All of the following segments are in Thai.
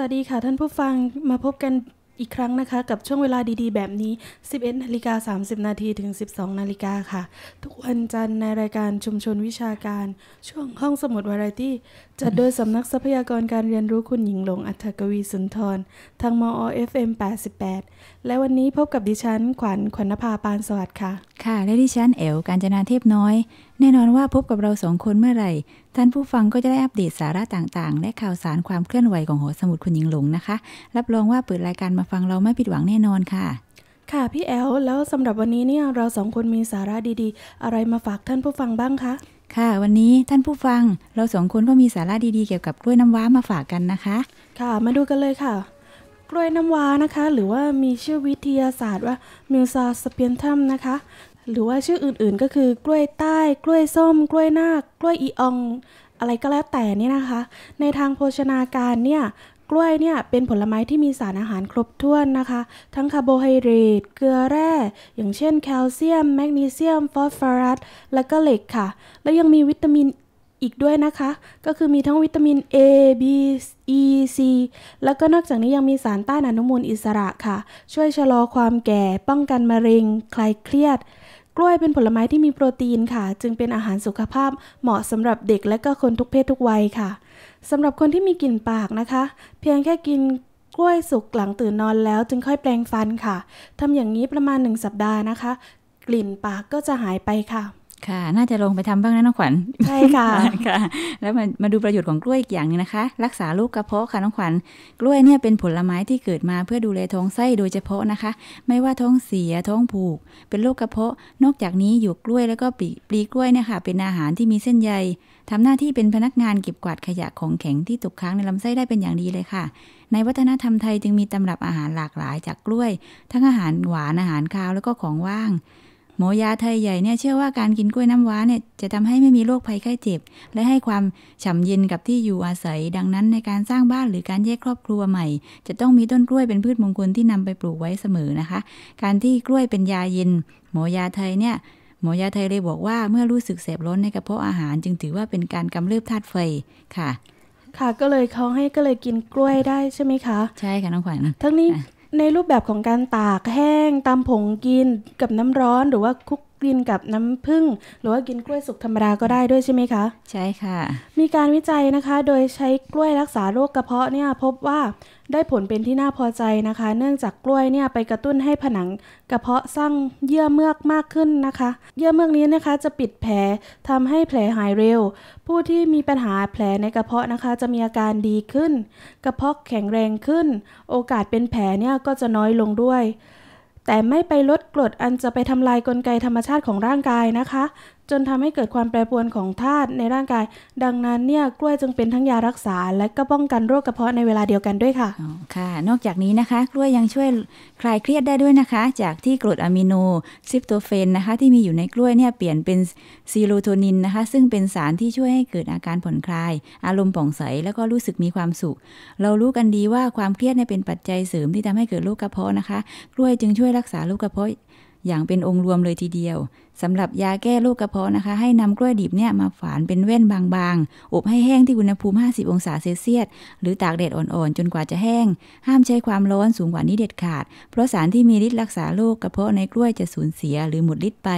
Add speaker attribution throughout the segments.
Speaker 1: วัสดีค่ะท่านผู้ฟังมาพบกันอีกครั้งนะคะกับช่วงเวลาดีๆแบบนี้ 11นาฬิกา30 นาทีถึง 12นาฬิกาค่ะ ทุกวันจันทร์ในรายการชุมชนวิชาการช่วงห้องสมุดวารตี้จัดโดยสำนักทรัพยากรการเรียนรู้คุณหญิงหลงอัธกวีสุนทรทางมอ FM 88 และวันนี้พบกับดิฉันขว
Speaker 2: ัญขวัญนภาปานสวัสดิ์ค่ะค่ะและดิฉันเอ๋วการจนาเทพน้อย แน่นอนว่าพบกับเราสองคนเมื่อไหร่ ท่านผู้ฟังก็จะได้อัปเดตสาระต่าง ๆ และข่าวสารความเคลื่อนไหวของหอสมุดคุณหญิงหลงนะคะ รับรองว่าเปิดรายการมาฟังเราไม่ผิดหวังแน่นอนค่ะ
Speaker 1: ค่ะพี่แอลแล้วสำหรับวันนี้เนี่ยเราสองคนมีสาระดีๆ อะไรมาฝากท่านผู้ฟังบ้างคะค่ะวันนี้ท่านผู้ฟังเราสองคนก็มีสาระดีๆเกี่ยวกับกล้วยน้ำว้ามาฝากกันนะคะ ค่ะมาดูกันเลยค่ะกล้วยน้ำว้านะคะ หรือว่ามีชื่อวิทยาศาสตร์ว่ามิวซาสเปียนทัมนะคะหรือว่าชื่ออื่นๆก็คือกล้วยใต้ กล้วยส้ม กล้วยนาคกล้วยอีออง อะไรก็แล้วแต่นี่นะคะ ในทางโภชนาการเนี่ยกล้วยเนี่ยเป็นผลไม้ที่มีสารอาหารครบถ้วนนะคะ ทั้งคาร์โบไฮเดรตเกลือแร่อย่างเช่น แคลเซียมแมกนีเซียมฟอสฟอรัสและก็เหล็กค่ะและยังมีวิตามินอีกด้วยนะคะ ก็คือมีทั้งวิตามิน A B E C แล้วก็นอกจากนี้ยังมีสารต้านอนุมูลอิสระค่ะ ช่วยชะลอความแก่ ป้องกันมะเร็งคลายเครียดกล้วยเป็นผลไม้ที่มีโปรตีนค่ะ จึงเป็นอาหารสุขภาพเหมาะสำหรับเด็กและก็คนทุกเพศทุกวัยค่ะสำหรับคนที่มีกลิ่นปากนะคะ เพียงแค่กินกล้วยสุกหลังตื่นนอนแล้วจึงค่อยแปรงฟันค่ะทำอย่างนี้ประมาณ 1 สัปดาห์นะคะ กลิ่นปากก็จะหายไปค่ะ
Speaker 2: ค่ะ น่าจะลงไปทำบ้างนะน้องขวัญใช่ค่ะค่ะ แล้วมามาดูประโยชน์ของกล้วยอีกอย่างนึงนะคะ รักษาลูกกระเพาะค่ะน้องขวัญ กล้วยเนี่ยเป็นผลไม้ที่เกิดมาเพื่อดูแลท้องไส้โดยเฉพาะนะคะ ไม่ว่าท้องเสียท้องผูก เป็นโรคกระเพาะ นอกจากนี้อยู่กล้วยแล้วก็ปลีปลีกล้วยเนี่ยค่ะเป็นอาหารที่มีเส้นใย ทำหน้าที่เป็นพนักงานเก็บกวาดขยะของแข็งที่ตกค้างในลำไส้ได้เป็นอย่างดีเลยค่ะ ในวัฒนธรรมไทยจึงมีตำรับอาหารหลากหลายจากกล้วย ทั้งอาหารหวานอาหารคาวแล้วก็ของว่างหมอยาไทยใหญ่เนี่ยเชื่อว่าการกินกล้วยน้ำว้าเนี่ย จะทำให้ไม่มีโรคภัยไข้เจ็บ และให้ความฉ่าเย็นกับที่อยู่อาศัยดังนั้นในการสร้างบ้านหรือการแยกครอบครัวใหม่ จะต้องมีต้นกล้วยเป็นพืชมงคลที่นำไปปลูกไว้เสมอนะคะ การที่กล้วยเป็นยาเย็นหมอยาไทยเนี่ยหมอยาไทยเลยบอกว่าเมื่อรู้สึกแสบร้อนในกระเพาะอาหารจึงถือว่าเป็นการกำเริบธาตุไฟค่ะ ค่ะก็เลยเขาให้ก็เลยกินกล้วย
Speaker 1: ได้ใช่ไหมคะ ใช่ค่ะน้องขวัญทั้งนี้ในรูปแบบของการตากแห้งตามผงกินกับน้ำร้อนหรือว่าคุกกินกับน้ำผึ้งหรือว่ากินกล้วยสุกธรรมดา ก็ได้ด้วยใช่ไหมคะ ใช่ค่ะ มีการวิจัยนะคะ โดยใช้กล้วยรักษาโรคกระเพาะเนี่ยพบว่าได้ผลเป็นที่น่าพอใจนะคะ เนื่องจากกล้วยเนี่ยไปกระตุ้นให้ผนังกระเพาะสร้างเยื่อเมือกมากขึ้นนะคะ เยื่อเมือกนี้นะคะจะปิดแผลทำให้แผลหายเร็ว ผู้ที่มีปัญหาแผลในกระเพาะนะคะ จะมีอาการดีขึ้นกระเพาะแข็งแรงขึ้น โอกาสเป็นแผลเนี่ยก็จะน้อยลงด้วยแต่ไม่ไปลดกรดอันจะไปทำลายกลไกธรรมชาติของร่างกายนะคะจนทำให้เกิดความแปรปรวนของธาตุในร่างกาย ดังนั้นเนี่ยกล้วยจึงเป็นทั้งยารักษา และก็ป้องกันโรคกระเพาะในเวลาเดียวกั
Speaker 2: นด้วยค่ะอค่ะ นอกจากนี้นะคะ กล้วยยังช่วยคลายเครียดได้ด้วยนะคะ จากที่กรดอะมิโนซิปโตเฟนนะคะที่มีอยู่ในกล้วยเนี่ยเปลี่ยนเป็นซีโรโทนินนะคะซึ่งเป็นสารที่ช่วยให้เกิดอาการผ่อนคลาย อารมณ์ผ่องใส แล้วก็รู้สึกมีความสุข เรารู้กันดีว่าความเครียดเนี่ยเป็นปัจจัยเสริมที่ทำให้เกิดโรคกระเพาะนะคะ กล้วยจึงช่วยรักษาโรคกระเพาะอย่างเป็นองค์รวมเลยทีเดียวสำหรับยาแก้โรคกระเพาะนะคะ ให้นำกล้วยดิบเนี่ยมาฝานเป็นแว่นบางๆ อบให้แห้งที่อุณหภูมิ 50 องศาเซลเซียสหรือตากแดดอ่อนๆ จนกว่าจะแห้ง ห้ามใช้ความร้อนสูงกว่านี้เด็ดขาด เพราะสารที่มีฤทธิ์รักษาโรคกระเพาะในกล้วยจะสูญเสียหรือหมดฤทธิ์ไป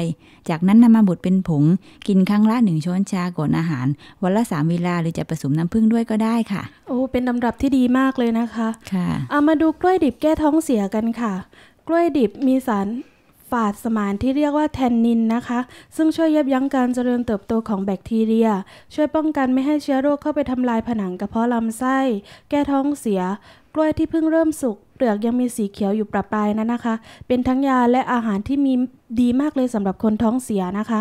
Speaker 2: จากนั้นนำมาบดเป็นผงกินครั้งละหนึ่งช้อนชาก่อนอาหารวันละสามเวลาหรือจะผสมน้ำผึ้งด้วยก็ได้ค่ะ โอ้เป็นลำดับที่ดีมากเลยนะคะค่ะเอ
Speaker 1: ามาดูกล้วยดิบแก้ท้องเสียกันค่ะ กล้วยดิบมีสารฝาดสมานที่เรียกว่าแทนนินนะคะ ซึ่งช่วยยับยั้งการเจริญเติบโตของแบคทีเรีย ช่วยป้องกันไม่ให้เชื้อโรคเข้าไปทำลายผนังกระเพาะลำไส้ แก้ท้องเสีย กล้วยที่เพิ่งเริ่มสุก เปลือกยังมีสีเขียวอยู่ประปรายนะนนะคะ เป็นทั้งยาและอาหารที่มีดีมากเลยสำหรับคนท้องเสียนะคะ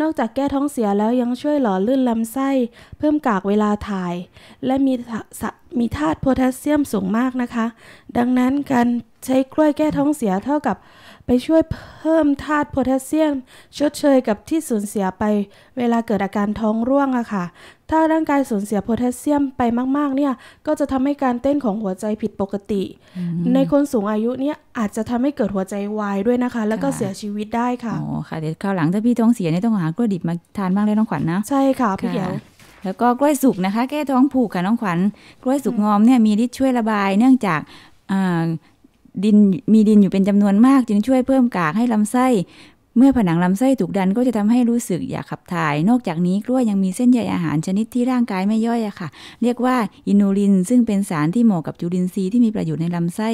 Speaker 1: นอกจากแก้ท้องเสียแล้วยังช่วยหล่อลื่นลำไส้ เพิ่มกากเวลาถ่าย และมีมีธาตุโพแทสเซียมสูงมากนะคะ ดังนั้นการใช้กล้วยแก้ท้องเสียเท่ากับไปช่วยเพิ่มธาตุโพแทสเซียมชดเชยกับที่สูญเสียไปเวลาเกิดอาการท้องร่วงอะค่ะ ถ้าร่างกายสูญเสียโพแทสเซียมไปมาก ๆ เนี่ยก็จะทำให้การเต้นของหัวใจผิดปกติ ในคนสูงอายุเนี่ยอาจจะทำให้เกิดหัวใจวายด้วยนะคะ แล้ว
Speaker 2: ก็เสียชีวิตได้ค่ะอ๋อค่ะเดี๋ยวคราวหลังถ้าพี่ท้องเสียเนี่ยต้องหากล้วยดิบมาทานบ้างเลยน้องขวัญนนะใช่ค่ะ พี่เดียวแล้วก็กล้วยสุกนะคะ แก้ท้องผูกค่ะน้องขวัญกล้วยสุกงอมเนี่ยมีฤทธิ์ช่วยระบายเนื่องจากดินมีดินอยู่เป็นจำนวนมากจึงช่วยเพิ่มกากให้ลำไส้เมื่อผนังลำไส้ถูกดันก็จะทำให้รู้สึกอยากขับถ่าย นอกจากนี้กล้วยยังมีเส้นใยอาหารชนิดที่ร่างกายไม่ย่อยอะค่ะ เรียกว่า อินูลินซึ่งเป็นสารที่เหมาะกับจุลินทรีย์ที่มีประโยชน์ในลำไส้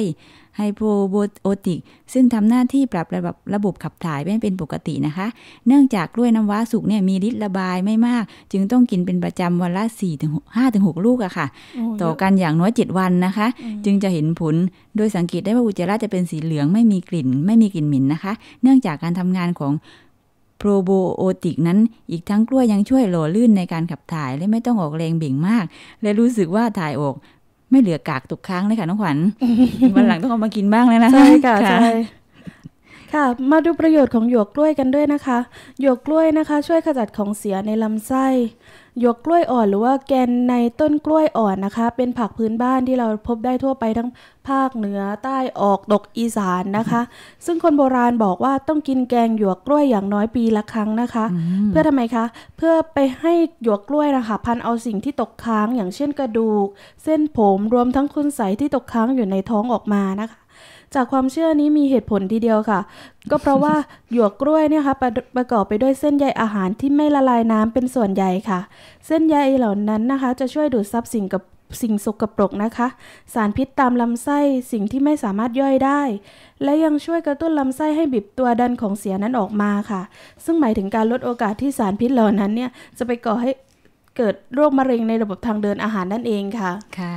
Speaker 2: ไฮโปโบโอติกซึ่งทำหน้าที่ปรับระบบระบบขับถ่ายไม่เป็นปกตินะคะ เนื่องจากกล้วยน้ำว้าสุกเนี่ยมีฤทธิ์ระบายไม่มาก จึงต้องกินเป็นประจำวันละ4ี่ถึงห้าถึงหลูกอะค่ะ ต่อกันอย่างน้อย7วันนะคะ จึงจะเห็นผล โดยสังเกตได้ว่าอุจจาระจะเป็นสีเหลืองไม่มีกลิ่นไม่มีกลิ่นหม่นนะคะ เนื่องจากการทำงานานของโปรโบโอติกนั้นอีกทั้งกล้วยยังช่วยหล่อลื่นในการขับถ่าย และไม่ต้องออกแรงเบ่งมาก และรู้สึกว่าถ่ายออก ไม่เหลือกากตกค้างเลยค่ะน้องขวัญวันหลังต้องเอามากินบ้างแล้วนะใช่ค่ะใช่ค่ะ
Speaker 1: มาดูประโยชน์ของหยวกกล้วยกันด้วยนะคะ หยวกกล้วยนะคะ ช่วยขจัดของเสียในลำไส้หยวกกล้วยอ่อนหรือว่าแกนในต้นกล้วยอ่อนนะคะ เป็นผักพื้นบ้านที่เราพบได้ทั่วไปทั้งภาคเหนือใต้ออกตกอีสานนะคะ ซึ่งคนโบราณบอกว่าต้องกินแกงหยวกกล้วยอย่างน้อยปีละครั้งนะคะ เพื่อทำไมคะเพื่อไปให้หยวกกล้วยนะคะพันเอาสิ่งที่ตกค้างอย่างเช่นกระดูก เส้นผมรวมทั้งคุณใสที่ตกค้างอยู่ในท้องออกมานะคะจากความเชื่อนี้มีเหตุผลทีเดียวค่ะ ก็เพราะว่าหยวกกล้วยเนี่ยคะประประกอบไปด้วยเส้นใยอาหารที่ไม่ละลายน้ำเป็นส่วนใหญ่ค่ะ เส้นใยเหล่านั้นนะคะ จะช่วยดูดซับสิ่งกับสิ่งสกปรกนะคะ สารพิษตามลำไส้สิ่งที่ไม่สามารถย่อยได้ และยังช่วยกระตุ้นลำไส้ให้บีบตัวดันของเสียนั้นออกมาค่ะ ซึ่งหมายถึงการลดโอกาสที่สารพิษเหล่านั้นเนี่ยจะไปก่อให้เกิดโรคมะเร็งในระบบทางเดินอาหารนั่นเองค่ะค่ะ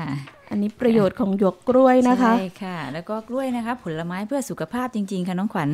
Speaker 1: อันนี้ประโยชน์ของ
Speaker 2: หยวกกล้วยนะคะใช่ค่ะแล้วก็กล้วยนะคะผลไม้เพื่อสุขภาพจริงๆค่ะน้องขวัญ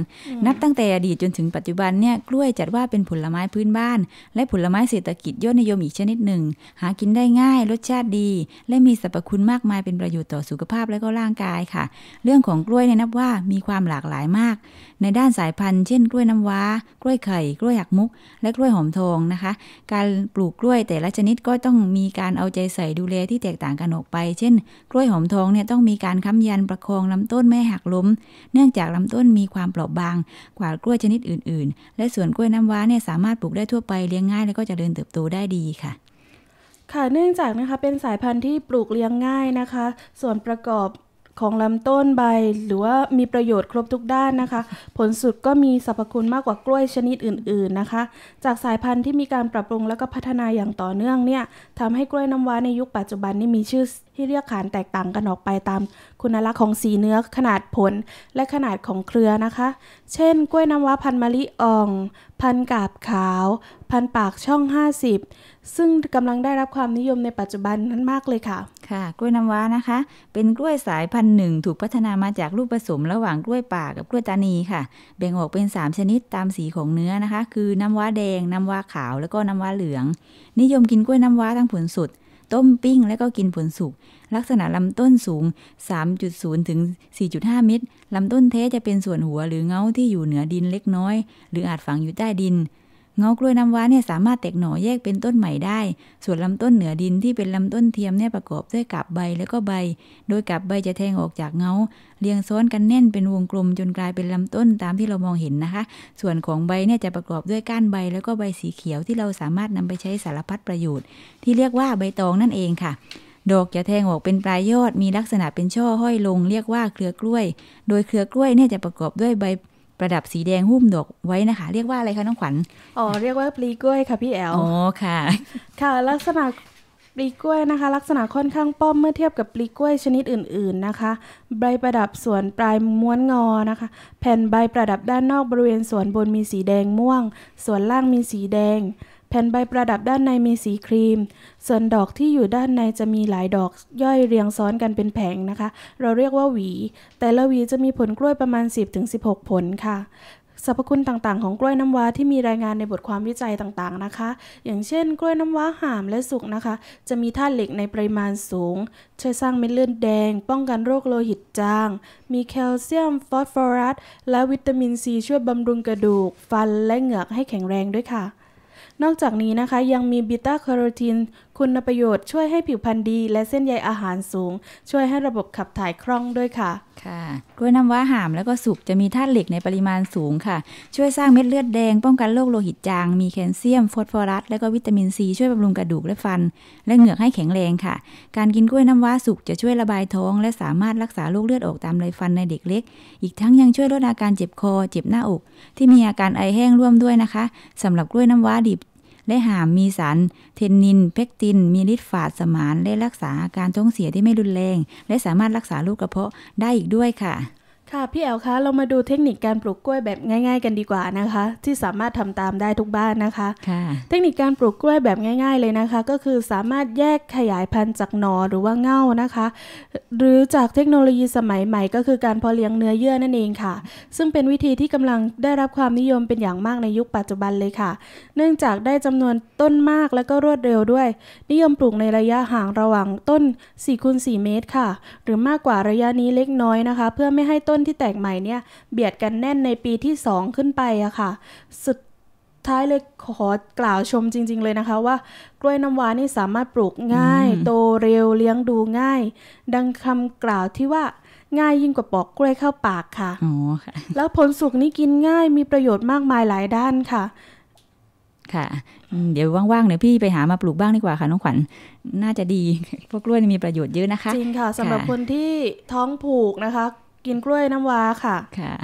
Speaker 2: นับตั้งแต่อดีตจนถึงปัจจุบันเนี่ยกล้วยจัดว่าเป็นผลไม้พื้นบ้าน และผลไม้เศรษฐกิจยอดนิยมอีกชนิดหนึ่ง หากินได้ง่าย รสชาติดี และมีสรรพคุณมากมายเป็นประโยชน์ต่อสุขภาพและก็ร่างกายค่ะ เรื่องของกล้วยเนี่ยนับว่ามีความหลากหลายมากในด้านสายพันธุ์เช่นกล้วยน้ำว้า กล้วยไข่กล้วยหักมุก และกล้วยหอมทองนะคะ การปลูกกล้วยแต่ละชนิดก็ต้องมีการเอาใจใส่ดูแลที่แตกต่างกันออกไป เช่นกล้วยหอมทองเนี่ยต้องมีการค้ำยันประคองลำต้นไม่หักล้ม เนื่องจากลำต้นมีความเปราะบางกว่ากล้วยชนิดอื่นๆ และส่วนกล้วยน้ำว้าเนี่ยสามารถปลูกได้ทั่วไปเลี้ยงง่าย แล้วก็จะเริญเติบโตได้ดีค่ะ ค่ะเนื่องจากนะคะเป็นสายพันธุ์ที่ปลูกเลี้ยงง่ายนะคะ ส่วนป
Speaker 1: ระกอบของลำต้นใบหรือว่ามีประโยชน์ครบทุกด้านนะคะ ผลสุดก็มีสรรพคุณมากกว่ากล้วยชนิดอื่น ๆนะคะ จากสายพันธุ์ที่มีการปรับปรุงแล้วก็พัฒนาอย่างต่อเนื่องเนี่ยทำให้กล้วยน้ำว้าในยุคปัจจุบันนี่มีชื่อที่เรียกขานแตกต่างกันออกไปตามคุณลักษณ์ของสีเนื้อขนาดผลและขนาดของเครือนะคะ เช่น กล้วยน้ำว้าพันมะลิอ่อง พันกาบขาว พันปากช่อง 50
Speaker 2: ซึ่งกำลังได้รับความนิยมในปัจจุบันนั้นมากเลยค่ะค่ะ กล้วยน้ำว้านะคะ เป็นกล้วยสายพันธุ์หนึ่ง ถูกพัฒนามาจากลูกผสมระหว่างกล้วยป่ากับกล้วยตานีค่ะแบ่งออกเป็น3ชนิดตามสีของเนื้อนะคะคือน้ำว้าแดงน้ำว้าขาวแล้วก็น้ำว้าเหลือง นิยมกินกล้วยน้ำว้าทั้งผลสุดต้มปิ้งและก็กินผลสุก ลักษณะลำต้นสูง 3.0ถึง4.5เมตร ลำต้นเทจะเป็นส่วนหัวหรือเงาที่อยู่เหนือดินเล็กน้อย หรืออาจฝังอยู่ใต้ดินเงากล้วยน้ำว้าเนี่ยสามารถแตกหน่อแยกเป็นต้นใหม่ได้ ส่วนลำต้นเหนือดินที่เป็นลำต้นเทียมเนี่ยประกอบด้วยกับใบแล้วก็ใบ โดยกับใบจะแทงออกจากเงาเรียงซ้อนกันแน่นเป็นวงกลมจนกลายเป็นลำต้นตามที่เรามองเห็นนะคะ ส่วนของใบเนี่ยจะประกอบด้วยก้านใบแล้วก็ใบสีเขียวที่เราสามารถนำไปใช้สารพัดประโยชน์ที่เรียกว่าใบตองนั่นเองค่ะ ดอกจะแทงออกเป็นปลายยอดมีลักษณะเป็นช่อห้อยลง เรียกว่าเครือกล้วย โดยเครือกล้วยเนี่ยจะประกอบด้วยใบประดับสีแดงหุ้มดอกไว้นะคะ เรียกว่าอะไรคะน้องขวัญอ๋อเรียกว่าปลีกล้วยค่ะพี่แอลอ๋อค่ะ
Speaker 1: ค่ะลักษณะปลีกล้วยนะคะ ลักษณะค่อนข้างป้อมเมื่อเทียบกับปลีกล้วยชนิดอื่นๆนะคะ ใบประดับส่วนปลายม้วนงอนะคะ แผ่นใบประดับด้านนอกบริเวณส่วนบนมีสีแดงม่วง ส่วนล่างมีสีแดงแผ่นใบประดับด้านในมีสีครีมส่วนดอกที่อยู่ด้านในจะมีหลายดอกย่อยเรียงซ้อนกันเป็นแผงนะคะ เราเรียกว่า หวี แต่ละหวีจะมีผลกล้วยประมาณ 10-16 ผลค่ะ สรรพคุณต่างๆ ของกล้วยน้ำว้าที่มีรายงานในบทความวิจัยต่างๆนะคะ อย่างเช่น กล้วยน้ำว้าหามและสุกนะคะ จะมีธาตุเหล็กในปริมาณสูงช่วยสร้างเม็ดเลือดแดง ป้องกันโรคโลหิตจาง มีแคลเซียมฟอสฟอรัสและวิตามินซีช่วยบำรุงกระดูก ฟันและเหงือกให้แข็งแรงด้วยค่ะนอกจากนี้นะคะยังมีบีต้าแคโรทีนคุณประโยชน์ช่วยให้ผิวพรรณดี และเส้นใยอาหารสูง ช่วยให้ระบบ
Speaker 2: ขับถ่ายคล่องด้วยค่ะ ค่ะ กล้วยน้ำว้าหามแล้วก็สุกจะมีธาตุเหล็กในปริมาณสูงค่ะ ช่วยสร้างเม็ดเลือดแดง ป้องกันโรคโลหิตจาง มีแคลเซียม ฟอสฟอรัส และก็วิตามินซี ช่วยบำรุงกระดูกและฟัน และเหงือกให้แข็งแรงค่ะ การกินกล้วยน้ำว้าสุกจะช่วยระบายท้องและสามารถรักษาโรคเลือดออกตามไรฟันในเด็กเล็กอีกทั้งยังช่วยลดอาการเจ็บคอเจ็บหน้าอกที่มีอาการไอแห้งร่วมด้วยนะคะสำหรับกล้วยน้ำว้าดิบและหามมีสารเทนนิน เพกติน มีฤทธิ์ฝาดสมาน และรักษาอาการท้องเสียที่ไม่รุนแรง และสามารถรักษาลูกกระเพาะได้อีกด้วยค่ะค่ะพี่แอลคะเรามาดูเทคนิคการปลูกกล้วยแบบง่
Speaker 1: ายๆกันดีกว่านะคะ ที่สามารถทำตามได้ทุกบ้านนะคะค่ะเทคนิคการปลูกกล้วยแบบง่าย ๆ เลยนะคะ ก็คือสามารถแยกขยายพันธุ์จากหนอหรือว่าเง่านะคะ หรือจากเทคโนโลยีสมัยใหม่ ก็คือการพอเลี้ยงเนื้อเยื่อนั่นเองค่ะ ซึ่งเป็นวิธีที่กำลังได้รับความนิยมเป็นอย่างมากในยุคปัจจุบันเลยค่ะ เนื่องจากได้จำนวนต้นมากและก็รวดเร็วด้วย นิยมปลูกในระยะห่างระหว่างต้น4คูณสเมตรค่ะ หรือมากกว่าระยะนี้เล็กน้อยนะคะ เพื่อไม่ให้ต้นต้นที่แตกใหม่เนี่ยเบียดกันแน่นในปีที่2ขึ้นไปอะค่ะสุดท้ายเลยขอกล่าวชมจริงๆ เลยนะคะ ว่ากล้วยน้ำว้านี่สามารถปลูกง่าย โตเร็วเลี้ยงดูง่าย ดังคำกล่าวที่ว่าง่ายยิ่งกว่าปอกกล้วยเข้าปากค่ะแล้วผลสุกนี้กินง่ายมีประโยชน์มากมายหลายด้านค่ะ
Speaker 2: ค่ะ เดี๋ยวว่างๆเนี่ยพี่ไปหามาปลูกบ้างดีกว่าค่ะน้องขวัญน่าจะดี พวกกล้วยมีประโยชน์เยอะนะคะจริงค่ะสำหรับค
Speaker 1: นที่ท้องผูกนะคะกินกล้วยน้ำว้าค่ะ ค่ะ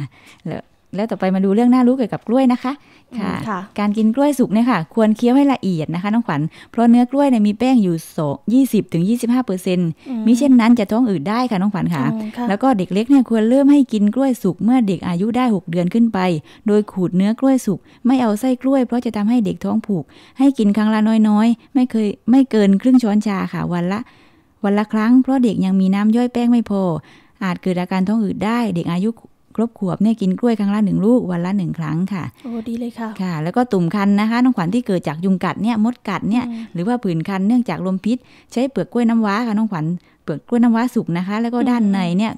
Speaker 2: แล้วแล้วต่อไปมาดูเรื่องน่ารู้เกี่ยวกับกล้วยนะคะ ค่ะคะการกินกล้วยสุกเนี่ยค่ะ ควรเคี้ยวให้ละเอียดนะคะ น้องขวัญเพราะเนื้อกล้วยเนี่ยมีแป้งอยู่สองยี่สิบถึงยี่สิบห้าเปอร์เซ็นต์มิเช่นนั้นจะท้องอืดได้ค่ะน้องขวัญค่ะ แล้วก็เด็กเล็กเนี่ยควรเริ่มให้กินกล้วยสุก เมื่อเด็กอายุได้หกเดือนขึ้นไป โดยขูดเนื้อกล้วยสุก ไม่เอาไส้กล้วยเพราะจะทำให้เด็กท้องผูก ให้กินครั้งละน้อยๆไม่เคยไม่เกินครึ่งช้อนชาค่ะ วันละวันละครั้งเพราะเด็กยังมีน้ำย่อยแป้งไม่พออาจเกิดอาการท้องอืดได้เด็กอายุครบขวบเนี่ยกินกล้วยครั้งละหนึ่งลูกวันละหนึ่งครั้งค่ะ
Speaker 1: โอ้ดีเลยค่ะค
Speaker 2: ่ะ แล้วก็ตุ่มคันนะคะน้องขวัญที่เกิดจากยุงกัดเนี่ยมดกัดเนี่ยหรือว่าผื่นคันเนื่องจากลมพิษใช้เปลือกกล้วยน้ำว้า ค่ะน้องขวัญเปลือกกล้วยน้ำว้าสุกนะคะ แล้วก็ด้านในเนี่ย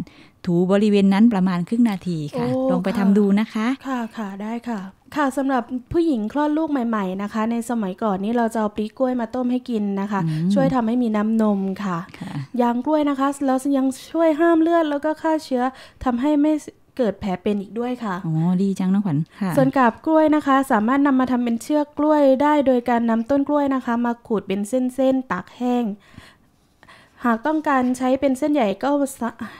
Speaker 2: ถูบริเวณนั้นประมาณครึ่งนาทีค่ะ ลองไปทำดูนะคะ
Speaker 1: ค่ะค่ะได้ค่ะ ค่ะสำหรับผู้หญิงคลอดลูกใหม่ๆนะคะ ในสมัยก่อนนี่เราจะเอาปลีกล้วยมาต้มให้กินนะคะ ช่วยทำให้มีน้ำนมค่ะคะยางกล้วยนะคะแล้วยังช่วยห้ามเลือด แล้วก็ฆ่าเชื้อทำให้ไม่เกิดแผลเป็นอีกด้วยค่ะ อ๋อ ดีจังน้องขวัญส่วนกาบกล้วยนะคะ สามารถนำมาทำเป็นเชือกกล้วยได้โดยการนำต้นกล้วยนะคะ มาขูดเป็นเส้นๆตากแห้งหากต้องการใช้เป็นเส้นใหญ่ก็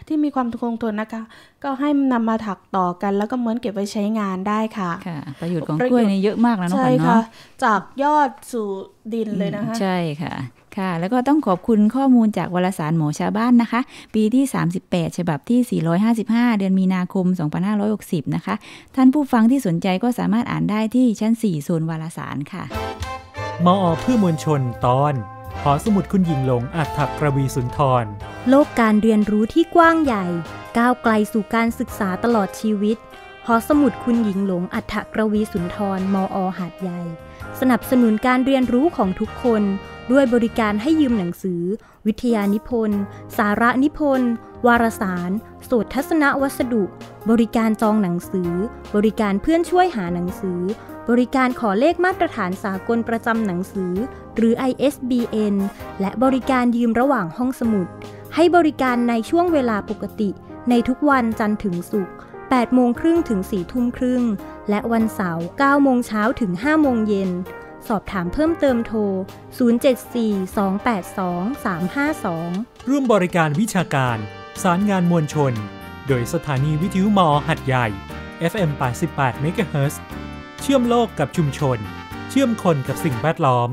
Speaker 1: ที่มีความคงทนนะคะ ก็ให้นำมาถักต่อกัน แล้วก็เหมือนเก็บไว้ใช้งานได้
Speaker 2: ค่ะค่ะ ประโยชน์ของกล้วยนี่เยอะมากแล้วน้องขวัญเนาะจากยอดสู่ดินเลยนะคะ ใช่ค่ะ ค่ะ แล้วก็ต้องขอบคุณข้อมูลจากวารสารหมอชาวบ้านนะคะ ปีที่ 38 ฉบับที่ 455 เดือนมีนาคม 2560 นะคะ ท่านผู้ฟังที่สนใจก็สามารถอ่านได้ที่ชั้น4โซนวารสารค่ะ
Speaker 1: มอเพื่อมวลชนตอนหอสมุดคุณหญิงหลงอัฐกระวีสุนทร
Speaker 2: โลกการเรียนรู้ที่กว้างใหญ่ ก้าวไกลสู่การศึกษาตลอดชีวิตหอสมุดคุณหญิงหลงอัฐกระวีสุนทร มอหาดใหญ่ สนับสนุนการเรียนรู้ของทุกคน ด้วยบริการให้ยืมหนังสือ วิทยานิพนธ์ สารนิพนธ์ วารสารสสตทัศนวัสดุ บริการจองหนังสือ บริการเพื่อนช่วยหาหนังสือบริการขอเลขมาตรฐานสากลประจำหนังสือ หรือ ISBN และบริการยืมระหว่างห้องสมุด ให้บริการในช่วงเวลาปกติในทุกวันจันทร์ถึงศุกร์8โมงครึ่งถึง4ทุ่มครึ่ง และวันเสาร์9โมงเช้าถึง 5 โมงเย็น สอบถามเพิ่มเติมโทร 074-282-352
Speaker 1: ร่วมบริการวิชาการ สารงานมวลชน โดยสถานีวิทยุมอหัดใหญ่ FM 88 MHz เชื่อมโลกกับชุมชน เชื่อมคนกับสิ่งแวดล้อม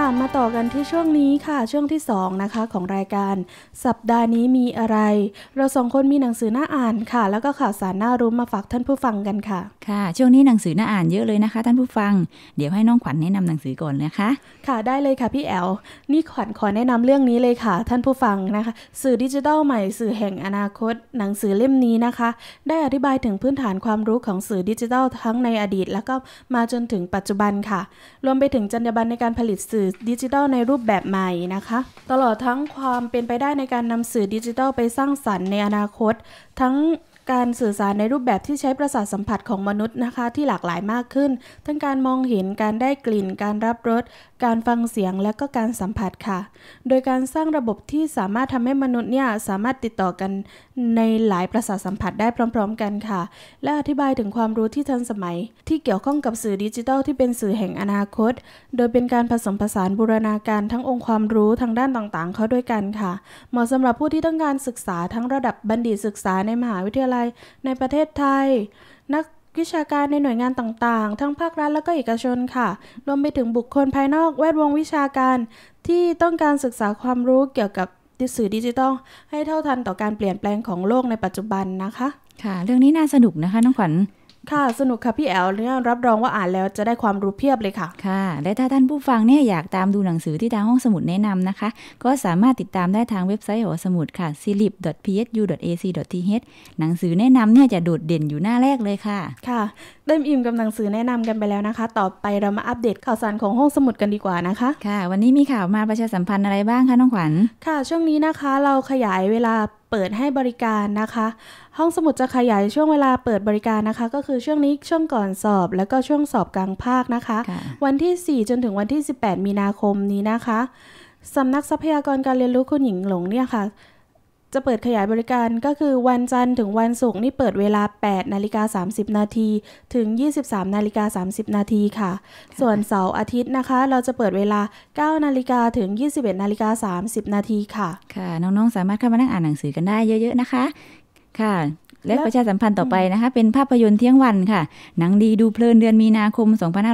Speaker 1: ค่ะมาต่อกันที่ช่วงนี้ค่ะ ช่วงที่2นะคะของรายการ สัปดาห์นี้มีอะไร เราสองคนมีหนังสือหน้าอ่านค่ะ แล้วก็ข่าวสารน่ารู้มาฝากท่านผู้ฟังกันค
Speaker 2: ่ะค่ะ ช่วงนี้หนังสือหน้าอ่านเยอะเลยนะคะ ท่านผู้ฟังเดี๋ยวให้น้องขวัญแนะนำหนังสือก่อนนะคะค่ะได้เลยค่ะพี่แอล นี่ขวัญขอแนะนำเรื่องนี้เลยค่ะ ท่านผู้ฟังนะคะ สื่อดิจิท
Speaker 1: ัลใหม่สื่อแห่งอนาคต หนังสือเล่มนี้นะคะ ได้อธิบายถึงพื้นฐานความรู้ของสื่อดิจิทัลทั้งในอดีต แล้วก็มาจนถึงปัจจุบันค่ะ รวมไปถึงจรรยาบรรณในการผลิตสื่อื่อดิจิทัลในรูปแบบใหม่นะคะ ตลอดทั้งความเป็นไปได้ในการนำสื่อดิจิทัล ไปสร้างสรรค์ในอนาคต ทั้งการสื่อสารในรูปแบบที่ใช้ประสาทสัมผัสของมนุษย์นะคะที่หลากหลายมากขึ้น ทั้งการมองเห็นการได้กลิ่นการรับรสการฟังเสียงและก็การสัมผัสค่ะ โดยการสร้างระบบที่สามารถทำให้มนุษย์เนี่ยสามารถติดต่อกัน ในหลายประสาทสัมผัสได้พร้อม ๆ กันค่ะ และอธิบายถึงความรู้ที่ทันสมัย ที่เกี่ยวข้องกับสื่อดิจิทัลที่เป็นสื่อแห่งอนาคต โดยเป็นการผสมผสานบูรณาการทั้งองค์ความรู้ทางด้านต่างๆ เข้าด้วยกันค่ะ เหมาะสำหรับผู้ที่ต้องการศึกษาทั้งระดับบัณฑิตศึกษาในมหาวิทยาลัยในประเทศไทย นักวิชาการในหน่วยงานต่างๆ ทั้งภาครัฐ และก็เอกชนค่ะ รวมไปถึงบุคคลภายนอก แวดวงวิชาการ ที่ต้องการศึกษาความรู้เกี่ยวกับสื่อดิจิตอลให้เท่าทันต่อการเปลี่ยนแปลงของโลกในปัจจุบันนะคะ
Speaker 2: ค่ะ เรื่องนี้น่าสนุกนะคะ น้องขวัญค่ะสนุกค่ะพี่แอลเนี่ยรับรองว่าอ่านแล้วจะได้ความรู้เพียบเลยค่ะค่ะและถ้าท่านผู้ฟังเนี่ยอยากตามดูหนังสือที่ทางห้องสมุดแนะนำนะคะ ก็สามารถติดตามได้ทางเว็บไซต์หอสมุดค่ะ s i l i p p s u a c t h หนังสือแนะนำเนี่ยจะโดดเด่นอยู่หน้าแรกเลยค่ะค่ะเติมอิ่มกับหนังสือแนะนำกันไปแล้วนะคะ ต่อไปเรามาอัปเดตข่าวสารของห้องสมุดกันดีกว่า
Speaker 1: นะคะค่ะ วันนี้มีข่าวมาประชาสัมพันธ์อะไรบ้างคะน้องขวัญค่ะ ช่วงนี้นะคะเราขยายเวลาเปิดให้บริการนะคะห้องสมุดจะขยายช่วงเวลาเปิดบริการนะคะ ก็คือช่วงนี้ช่วงก่อนสอบ แล้วก็ช่วงสอบกลางภาคนะคะ วันที่ 4 จนถึงวันที่ 18 มีนาคมนี้นะคะสำนักทรัพยากรการเรียนรู้คุณหญิงหลงเนี่ยค่ะ จะเปิดขยายบริการก็คือวันจันทร์ถึงวันศุกร์นี่เปิดเวลา8นาฬิกา30นาทีถึง 23นาฬิกา30นาทีค่ะ ส่วนเสาร์อาทิตย์นะคะ เราจะเปิดเวล
Speaker 2: า9นาฬิกาถึง 21นาฬิกา30นาทีค่ะค่ะน้องๆ สามารถเข้ามานั่งอ่านหนังสือกันได้เยอะๆนะคะค่ะและประชาสัมพันธ์ต่อไปนะคะ เป็นภาพยนตร์เที่ยงวันค่ะ หนังดีดูเพลินเดือนมีนาคม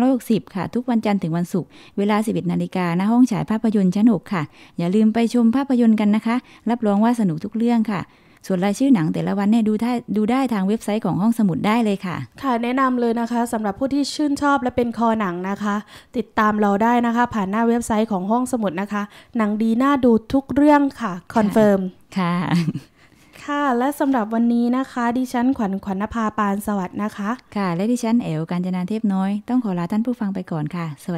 Speaker 2: 2560 ค่ะทุกวันจันทร์ถึงวันศุกร์เวลา11นาฬิกาณห้องฉายภาพยนตร์ชั้น6ค่ะ อย่าลืมไปชมภาพยนตร์กันนะคะ รับรองว่าสนุกทุกเรื่องค่ะ ส่วนรายชื่อหนังแต่ละวันเนี่ยดูได้ดูได้ทางเว็บไซต์ของห้องสมุดได้เลยค่ะ ค่ะแนะนำเลยนะคะ สำหรับผู้ที่ชื่นชอบและเป็นคอหนังนะคะ ติดตามเราได้นะคะ ผ่านห
Speaker 1: น้าเว็บไซต์ของห้องสมุดนะคะหนังดีน่าดูทุกเรื่องค่ะคอนเฟิร
Speaker 2: ์มค่ะค่ะและสำหรับวันนี้นะคะดิฉันขวัญขวัญนภาปานสวัสดนะคะ ค่ะและดิฉันเอ๋วการจนาเทพน้อย ต้องขอลาท่านผู้ฟังไปก่อนค่ะสวัสดี